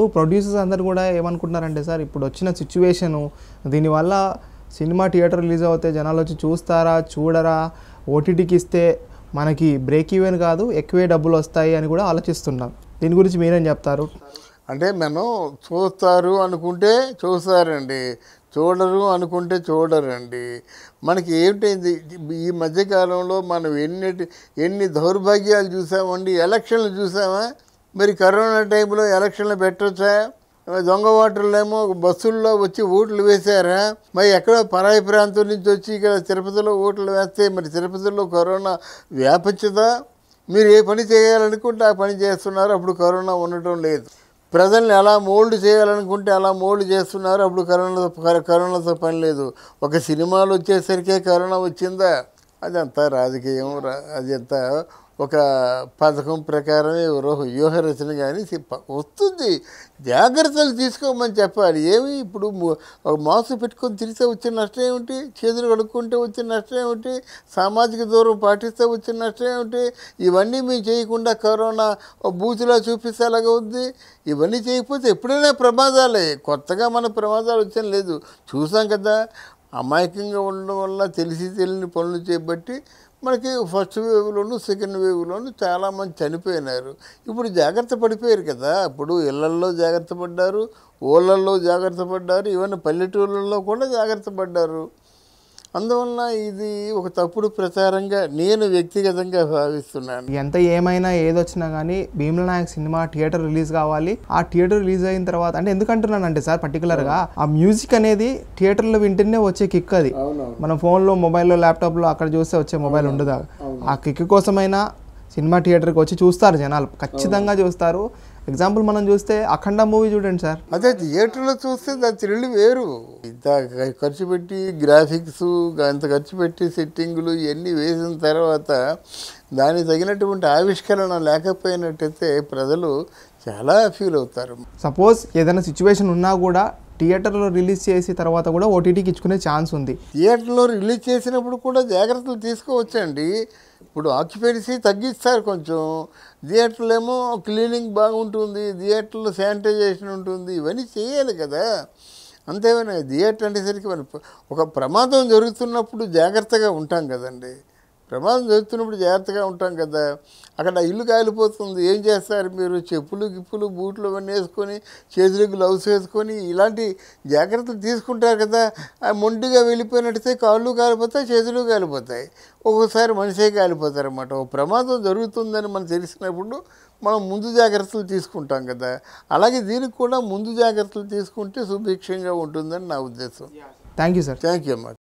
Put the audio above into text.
ఇప్పుడు ప్రొడ్యూసర్స్ అందరు కూడా ఏమనుకుంటున్నారంటే సార్ ఇప్పుడు వచ్చిన సిచ్యువేషను దీనివల్ల సినిమా థియేటర్ రిలీజ్ అవుతే జనాలు వచ్చి చూస్తారా చూడరా ఓటీటీకి ఇస్తే మనకి బ్రేక్ ఈవెన్ కాదు ఎక్కువే డబ్బులు వస్తాయి అని కూడా ఆలోచిస్తున్నాం దీని గురించి మీరేం చెప్తారు అంటే మనం చూస్తారు అనుకుంటే చూస్తారండి చూడరు అనుకుంటే చూడరండి మనకి ఏమిటైంది ఈ మధ్యకాలంలో మనం ఎన్ని ఎన్ని దౌర్భాగ్యాలు చూసామండి ఎలక్షన్లు చూసామా మరి కరోనా టైంలో ఎలక్షన్లు పెట్టొచ్చా దొంగ ఓటర్లేమో బస్సుల్లో వచ్చి ఓట్లు వేశారా మరి ఎక్కడో పరాయి ప్రాంతం నుంచి వచ్చి ఇక్కడ తిరుపతిలో ఓట్లు వేస్తే మరి తిరుపతిలో కరోనా వ్యాపించదా మీరు ఏ పని చేయాలనుకుంటే ఆ పని చేస్తున్నారు అప్పుడు కరోనా ఉండటం లేదు ప్రజల్ని ఎలా మోల్డ్ చేయాలనుకుంటే అలా మోల్డ్ చేస్తున్నారు అప్పుడు కరోనాతో కరోనాతో పని లేదు ఒక సినిమాలు వచ్చేసరికే కరోనా వచ్చిందా అదంతా రాజకీయం అదంతా ఒక పథకం ప్రకారమే వ్యూహరచన కానీ వస్తుంది జాగ్రత్తలు తీసుకోమని చెప్పాలి ఏమి ఇప్పుడు ఒక మాస్క్ పెట్టుకొని తిరిగితే వచ్చిన నష్టం ఏమిటి చేతులు కడుక్కుంటే వచ్చిన నష్టం ఏమిటి సామాజిక దూరం పాటిస్తే వచ్చిన నష్టం ఏమిటి ఇవన్నీ మేము చేయకుండా కరోనా బూతులా చూపిస్తేలాగా ఉంది ఇవన్నీ చేయకపోతే ఎప్పుడైనా ప్రమాదాలే కొత్తగా మన ప్రమాదాలు వచ్చేం లేదు చూసాం కదా అమాయకంగా ఉండడం వల్ల తెలిసి తెలియని పనులు చేపట్టి మనకి ఫస్ట్ వేవ్లోను సెకండ్ వేవ్లోను చాలామంది చనిపోయినారు ఇప్పుడు జాగ్రత్త పడిపోయారు కదా ఇప్పుడు ఇళ్లల్లో జాగ్రత్త పడ్డారు ఊళ్ళల్లో జాగ్రత్త పడ్డారు ఈవెన్ పల్లెటూళ్ళల్లో కూడా జాగ్రత్త పడ్డారు అందువలన ఇది ఒక తప్పుడు ప్రచారంగా నేను వ్యక్తిగతంగా భావిస్తున్నాను ఎంత ఏమైనా ఏదొచ్చినా కానీ Bheemla Nayak cinema theatre release కావాలి ఆ థియేటర్ రిలీజ్ అయిన తర్వాత అంటే ఎందుకంటున్నాను అంటే సార్ పర్టికులర్గా ఆ మ్యూజిక్ అనేది థియేటర్లో వింటేనే వచ్చే కిక్ అది మన ఫోన్లో మొబైల్లో ల్యాప్టాప్లో అక్కడ చూస్తే వచ్చే మొబైల్ ఉండదు ఆ కిక్ కోసమైనా సినిమా థియేటర్కి వచ్చి చూస్తారు జనాలు ఖచ్చితంగా చూస్తారు ఎగ్జాంపుల్ మనం చూస్తే అఖండ మూవీ చూడండి సార్ అదే థియేటర్లో చూస్తే దాని థ్రిల్ వేరు ఇంత ఖర్చు పెట్టి గ్రాఫిక్స్ అంత ఖర్చు పెట్టి సెట్టింగ్లు ఇవన్నీ వేసిన తర్వాత దానికి తగినటువంటి ఆవిష్కరణ లేకపోయినట్టయితే ప్రజలు చాలా ఫీల్ అవుతారు సపోజ్ ఏదైనా సిచ్యువేషన్ ఉన్నా కూడా థియేటర్లో రిలీజ్ చేసి తర్వాత కూడా ఓటీటీకి ఇచ్చుకునే ఛాన్స్ ఉంది థియేటర్లో రిలీజ్ చేసినప్పుడు కూడా జాగ్రత్తలు తీసుకోవచ్చండి ఇప్పుడు ఆక్యుపెన్సీ తగ్గిస్తారు కొంచెం థియేటర్లో ఏమో క్లీనింగ్ బాగుంటుంది థియేటర్లో శానిటైజేషన్ ఉంటుంది ఇవన్నీ చేయాలి కదా అంతేమైనా థియేటర్ అనేసరికి మనం ఒక ప్రమాదం జరుగుతున్నప్పుడు జాగ్రత్తగా ఉంటాం కదండి ప్రమాదం జరుగుతున్నప్పుడు జాగ్రత్తగా ఉంటాం కదా అక్కడ ఇల్లు కాలిపోతుంది ఏం చేస్తారు మీరు చెప్పులు గిప్పులు బూట్లు అవన్నీ వేసుకొని చేతులు గ్లౌస్ వేసుకొని ఇలాంటి జాగ్రత్తలు తీసుకుంటారు కదా మొండిగా వెళ్ళిపోయినట్టయితే కాళ్ళు కాలిపోతాయి చేతులు కాలిపోతాయి ఒక్కోసారి మనిషే కాలిపోతారన్నమాట ఓ ప్రమాదం జరుగుతుందని మనం తెలిసినప్పుడు మనం ముందు జాగ్రత్తలు తీసుకుంటాం కదా అలాగే దీనికి కూడా ముందు జాగ్రత్తలు తీసుకుంటే సుభిక్షంగా ఉంటుందని నా ఉద్దేశం thank you sir thank you అమ్మా